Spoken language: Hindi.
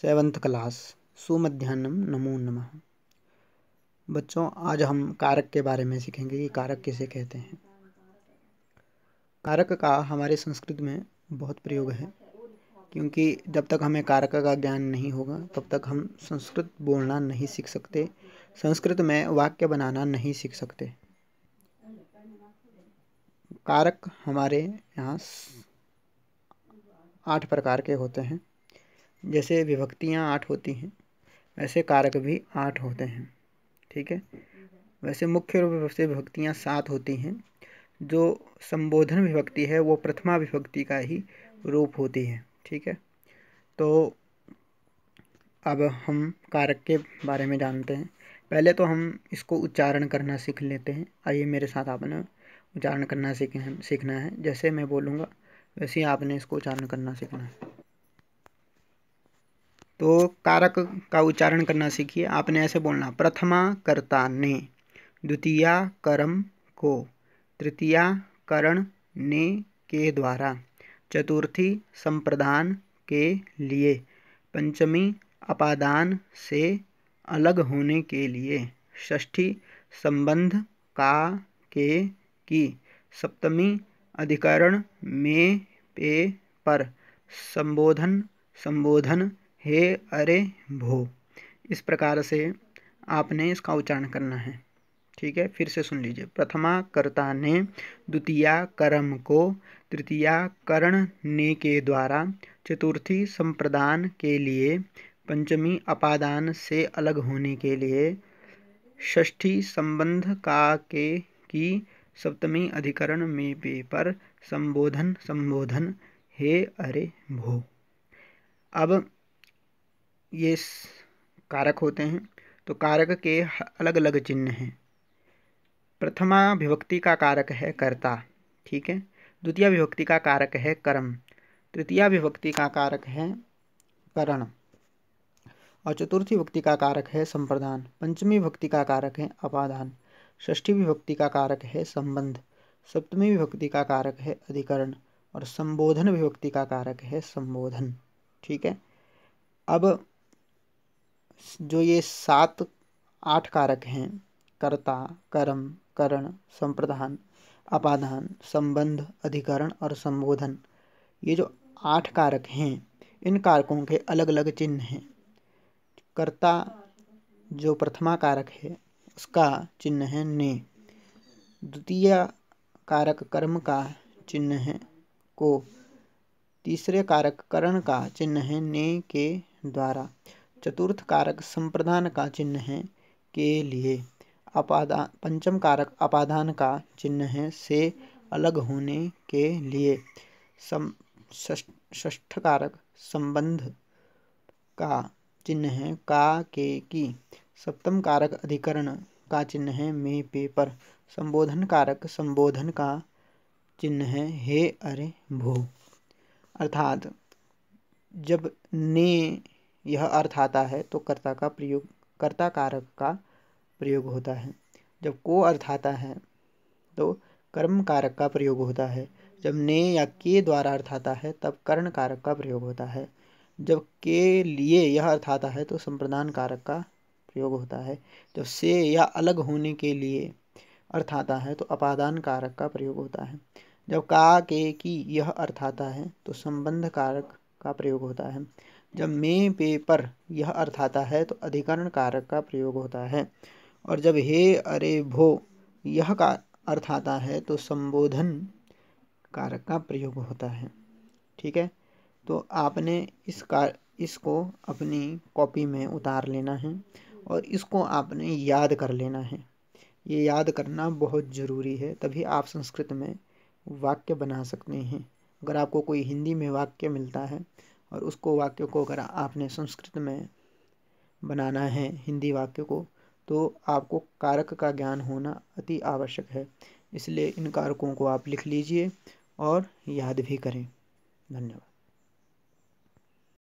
सेवन्थ क्लास सुमध्यान्हम नमो नमः बच्चों आज हम कारक के बारे में सीखेंगे कि कारक किसे कहते हैं कारक का हमारे संस्कृत में बहुत प्रयोग है क्योंकि जब तक हमें कारक का ज्ञान नहीं होगा तब तक हम संस्कृत बोलना नहीं सीख सकते संस्कृत में वाक्य बनाना नहीं सीख सकते कारक हमारे यहाँ आठ प्रकार के होते हैं जैसे विभक्तियाँ आठ होती हैं वैसे कारक भी आठ होते हैं ठीक है वैसे मुख्य रूप से विभक्तियाँ सात होती हैं जो संबोधन विभक्ति है वो प्रथमा विभक्ति का ही रूप होती है ठीक है तो अब हम कारक के बारे में जानते हैं पहले तो हम इसको उच्चारण करना सीख लेते हैं आइए मेरे साथ आपने उच्चारण करना सीख सीखना है जैसे मैं बोलूँगा वैसे ही आपने इसको उच्चारण करना सीखना है तो कारक का उच्चारण करना सीखिए आपने ऐसे बोलना प्रथमा कर्ता ने द्वितीया कर्म को तृतीया करण ने के द्वारा चतुर्थी संप्रदान के लिए पंचमी अपादान से अलग होने के लिए षष्ठी संबंध का के की सप्तमी अधिकरण में पे पर संबोधन संबोधन हे अरे भो इस प्रकार से आपने इसका उच्चारण करना है ठीक है फिर से सुन लीजिए प्रथमा कर्ता ने द्वितीया कर्म को तृतीया करण ने के द्वारा चतुर्थी संप्रदान के लिए पंचमी अपादान से अलग होने के लिए षष्ठी संबंध का के की सप्तमी अधिकरण में पेपर संबोधन संबोधन हे अरे भो अब ये कारक होते हैं तो कारक के अलग अलग चिन्ह हैं प्रथमा विभक्ति का कारक है कर्ता ठीक है द्वितीय विभक्ति का कारक है कर्म तृतीय विभक्ति का कारक है करण और चतुर्थी विभक्ति का कारक है संप्रदान पंचमी विभक्ति का कारक है अपादान षष्ठी विभक्ति का कारक है संबंध सप्तमी विभक्ति का कारक है अधिकरण और संबोधन विभक्ति का कारक है संबोधन ठीक है अब जो ये सात आठ कारक हैं कर्ता कर्म करण संप्रदान अपादान संबंध अधिकरण और संबोधन ये जो आठ कारक हैं इन कारकों के अलग अलग चिन्ह हैं कर्ता जो प्रथमा कारक है उसका चिन्ह है ने द्वितीय कारक कर्म का चिन्ह है को तीसरे कारक करण का चिन्ह है ने के द्वारा चतुर्थ कारक संप्रदान का चिन्ह है के लिए अपादान पंचम कारक अपादान का चिन्ह है से अलग होने के लिए सम षष्ठ कारक संबंध का चिन्ह है का के की सप्तम कारक अधिकरण का चिन्ह है मे पे पर संबोधन कारक संबोधन का चिन्ह है हे अरे भो अर्थात जब ने यह अर्थ आता है तो कर्ता का प्रयोग कर्ता कारक का प्रयोग होता है जब को अर्थ आता है तो कर्म कारक का प्रयोग होता है जब ने या के द्वारा अर्थ आता है तब कर्ण कारक का प्रयोग होता है जब के लिए यह अर्थ आता है तो संप्रदान कारक का प्रयोग होता है जब से या अलग होने के लिए अर्थ आता है तो अपादान कारक का प्रयोग होता है जब का के की यह अर्थ आता है तो संबंध कारक का प्रयोग होता है जब मे पे पर यह अर्थ आता है तो अधिकरण कारक का प्रयोग होता है और जब हे अरे भो यह का अर्थ आता है तो संबोधन कारक का प्रयोग होता है ठीक है तो आपने इस कार इसको अपनी कॉपी में उतार लेना है और इसको आपने याद कर लेना है ये याद करना बहुत ज़रूरी है तभी आप संस्कृत में वाक्य बना सकते हैं अगर आपको कोई हिंदी में वाक्य मिलता है और उसको वाक्य को अगर आपने संस्कृत में बनाना है हिंदी वाक्य को तो आपको कारक का ज्ञान होना अति आवश्यक है इसलिए इन कारकों को आप लिख लीजिए और याद भी करें धन्यवाद